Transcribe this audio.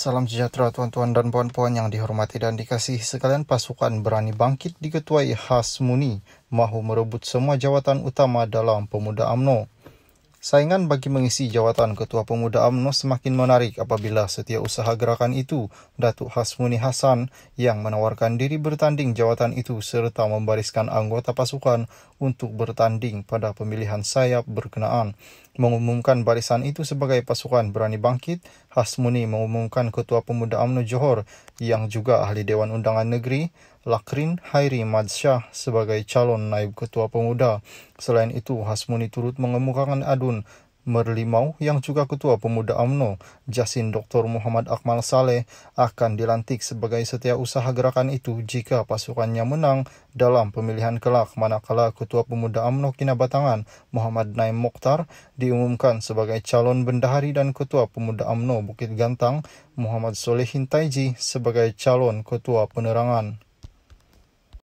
Salam sejahtera tuan-tuan dan puan-puan yang dihormati dan dikasihi sekalian pasukan berani bangkit diketuai Has Muni mahu merebut semua jawatan utama dalam Pemuda AMNO. Saingan bagi mengisi jawatan Ketua Pemuda AMNO semakin menarik apabila setiap usaha gerakan itu, Datuk Hasmuni Hasan yang menawarkan diri bertanding jawatan itu serta membariskan anggota pasukan untuk bertanding pada pemilihan sayap berkenaan. Mengumumkan barisan itu sebagai pasukan berani bangkit, Hasmuni mengumumkan Ketua Pemuda UMNO Johor yang juga Ahli Dewan Undangan Negeri Lakrin Hairi Madsyah sebagai calon naib ketua pemuda. Selain itu, Hasmuni turut mengemukakan adun Merlimau yang juga Ketua Pemuda AMNO, Jasin Dr. Muhammad Akmal Saleh akan dilantik sebagai setiausaha gerakan itu jika pasukannya menang dalam pemilihan kelak manakala Ketua Pemuda UMNO Kinabatangan Muhammad Naim Mokhtar diumumkan sebagai calon bendahari dan Ketua Pemuda AMNO Bukit Gantang Muhammad Solehin Taiji sebagai calon Ketua Penerangan.